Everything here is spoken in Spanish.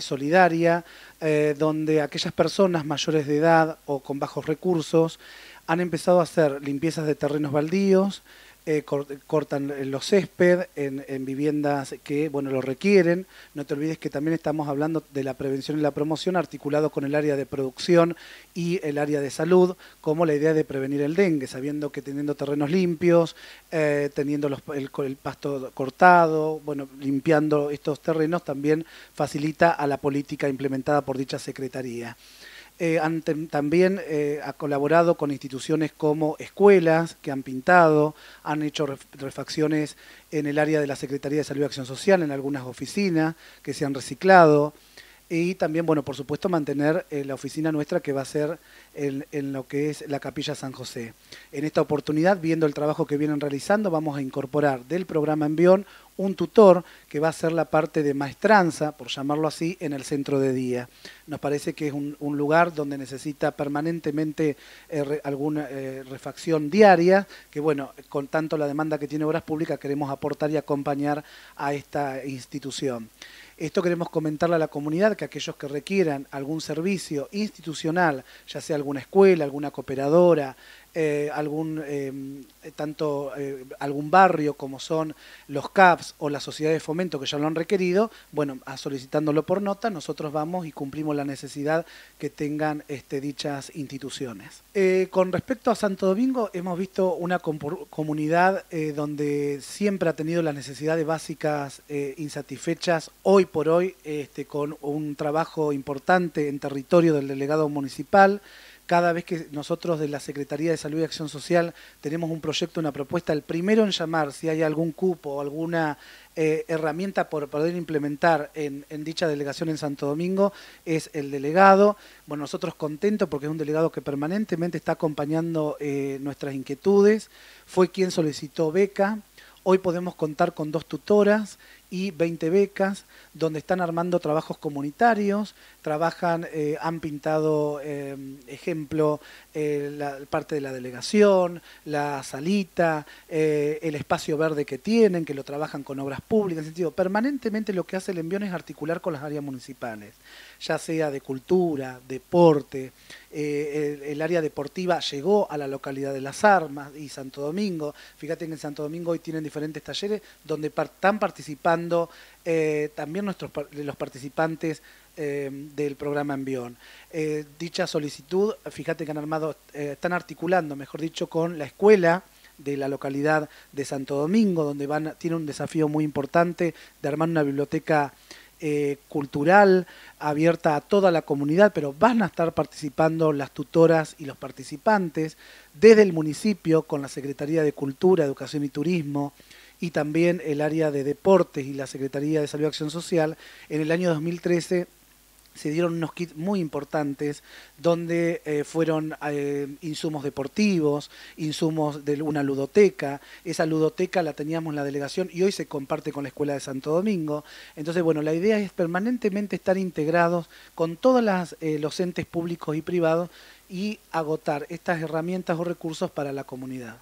solidaria, eh, donde aquellas personas mayores de edad o con bajos recursos han empezado a hacer limpiezas de terrenos baldíos, eh, cortan los césped en, viviendas que bueno lo requieren. No te olvides que también estamos hablando de la prevención y la promoción articulado con el área de producción y el área de salud, como la idea de prevenir el dengue, sabiendo que teniendo terrenos limpios, eh, teniendo el, el, pasto cortado, bueno, limpiando estos terrenos también facilita a la política implementada por dicha Secretaría. Eh, también eh, ha colaborado con instituciones como escuelas que han pintado, han hecho refacciones en el área de la Secretaría de Salud y Acción Social, en algunas oficinas que se han reciclado. Y también, bueno, por supuesto, mantener eh, la oficina nuestra que va a ser en, lo que es la Capilla San José. En esta oportunidad, viendo el trabajo que vienen realizando, vamos a incorporar del programa Envión un tutor que va a ser la parte de maestranza, por llamarlo así, en el centro de día. Nos parece que es un, lugar donde necesita permanentemente eh, alguna eh, refacción diaria, que bueno, con tanto la demanda que tiene Obras Públicas queremos aportar y acompañar a esta institución. Esto queremos comentarle a la comunidad que aquellos que requieran algún servicio institucional, ya sea alguna escuela, alguna cooperadora, eh, algún, em, tanto eh, algún barrio como son los CAPS o las sociedades de fomento que ya lo han requerido, bueno, ah, solicitándolo por nota, nosotros vamos y cumplimos la necesidad que tengan este, dichas instituciones. Eh, con respecto a Santo Domingo, hemos visto una comunidad donde siempre ha tenido las necesidades básicas insatisfechas, hoy por hoy, este, con un trabajo importante en territorio del delegado municipal, cada vez que nosotros de la Secretaría de Salud y Acción Social tenemos un proyecto, una propuesta, el primero en llamar si hay algún cupo o alguna eh, herramienta por poder implementar en, dicha delegación en Santo Domingo es el delegado. Bueno, nosotros contentos porque es un delegado que permanentemente está acompañando eh, nuestras inquietudes, fue quien solicitó beca. Hoy podemos contar con dos tutoras y 20 becas, donde están armando trabajos comunitarios, trabajan, eh, han pintado, em, ejemplo, eh, la parte de la delegación, la salita, eh, el espacio verde que tienen, que lo trabajan con obras públicas, en sentido, permanentemente lo que hace el envión es articular con las áreas municipales, ya sea de cultura, deporte, el, área deportiva llegó a la localidad de Las Armas y Santo Domingo, fíjate que en Santo Domingo hoy tienen diferentes talleres donde están participando eh, también nuestros, los participantes eh, del programa Envión. Eh, dicha solicitud, fíjate que han armado, están articulando, mejor dicho, con la escuela de la localidad de Santo Domingo, donde van, tiene un desafío muy importante de armar una biblioteca cultural abierta a toda la comunidad, pero van a estar participando las tutoras y los participantes desde el municipio con la Secretaría de Cultura, Educación y Turismo, y también el área de deportes y la Secretaría de Salud y Acción Social, en el año 2013 se dieron unos kits muy importantes donde eh, fueron eh, insumos deportivos, insumos de una ludoteca. Esa ludoteca la teníamos en la delegación y hoy se comparte con la Escuela de Santo Domingo. Entonces, bueno, la idea es permanentemente estar integrados con todos eh, los entes públicos y privados y agotar estas herramientas o recursos para la comunidad.